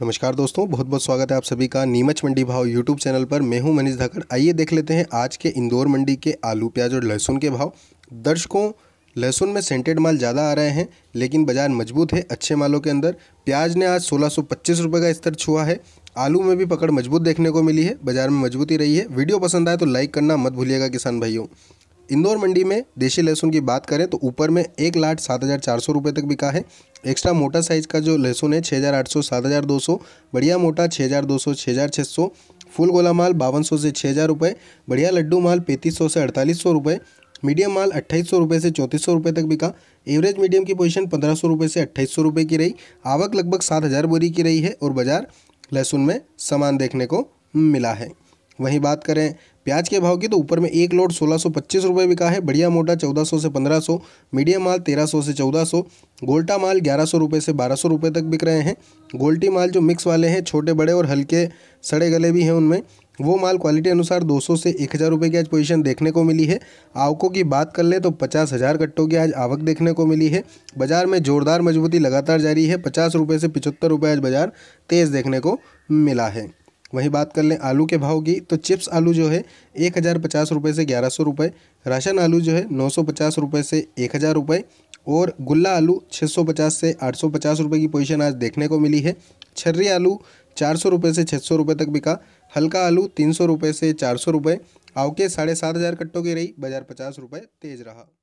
नमस्कार दोस्तों बहुत बहुत स्वागत है आप सभी का नीमच मंडी भाव यूट्यूब चैनल पर मैं हूं मनीष धाकड़ आइए देख लेते हैं आज के इंदौर मंडी के आलू प्याज और लहसुन के भाव दर्शकों लहसुन में सेंटेड माल ज़्यादा आ रहे हैं लेकिन बाजार मजबूत है अच्छे मालों के अंदर प्याज ने आज सोलह सौ का स्तर छुआ है आलू में भी पकड़ मजबूत देखने को मिली है बाजार में मजबूती रही है वीडियो पसंद आए तो लाइक करना मत भूलिएगा किसान भाइयों इंदौर मंडी में देशी लहसुन की बात करें तो ऊपर में एक लाख सात हज़ार चार सौ रुपये तक बिका है एक्स्ट्रा मोटा साइज़ का जो लहसुन है छः हज़ार आठ सौ सात हज़ार दो सौ बढ़िया मोटा छः हज़ार दो सौ छः हज़ार छः सौ फुल गोला माल बावन सौ से छः हज़ार रुपये बढ़िया लड्डू माल पैंतीस सौ से अड़तालीस सौ रुपये मीडियम माल अट्ठाईस सौ रुपये से चौंतीस सौ रुपये तक बिका एवरेज मीडियम की पोजीशन पंद्रह सौ रुपये से अट्ठाईस सौ रुपये की रही आवक लगभग सात हज़ार बोरी की रही है और बाज़ार लहसुन में सामान देखने को मिला है वहीं बात करें प्याज के भाव की तो ऊपर में एक लोड सोलह सौ पच्चीस रुपये बिका है बढ़िया मोटा चौदह सौ से पंद्रह सौ मीडियम माल तेरह सौ से चौदह सौ गोल्टा माल ग्यारह सौ रुपये से बारह सौ रुपये तक बिक रहे हैं गोल्टी माल जो मिक्स वाले हैं छोटे बड़े और हल्के सड़े गले भी हैं उनमें वो माल क्वालिटी अनुसार सौ से एक हज़ार रुपये की आज पोजिशन देखने को मिली है आवकों की बात कर ले तो पचास हज़ार कट्टों की आज आवक देखने को मिली है बाजार में जोरदार मजबूती लगातार जारी है पचास रुपये से पिचहत्तर रुपये आज बाजार तेज़ देखने को मिला है वहीं बात कर लें आलू के भाव की तो चिप्स आलू जो है एक हज़ार पचास रुपये से ग्यारह सौ रुपये राशन आलू जो है नौ सौ पचास रुपये से एक हज़ार रुपये और गुल्ला आलू छः सौ पचास से आठ सौ पचास रुपये की पोजीशन आज देखने को मिली है छर्री आलू चार सौ रुपये से छः सौ रुपये तक बिका हल्का आलू तीन सौ रुपये से चार सौ रुपये आवके साढ़े सात हज़ार कट्टों की रही बाजार पचास रुपये तेज़ रहा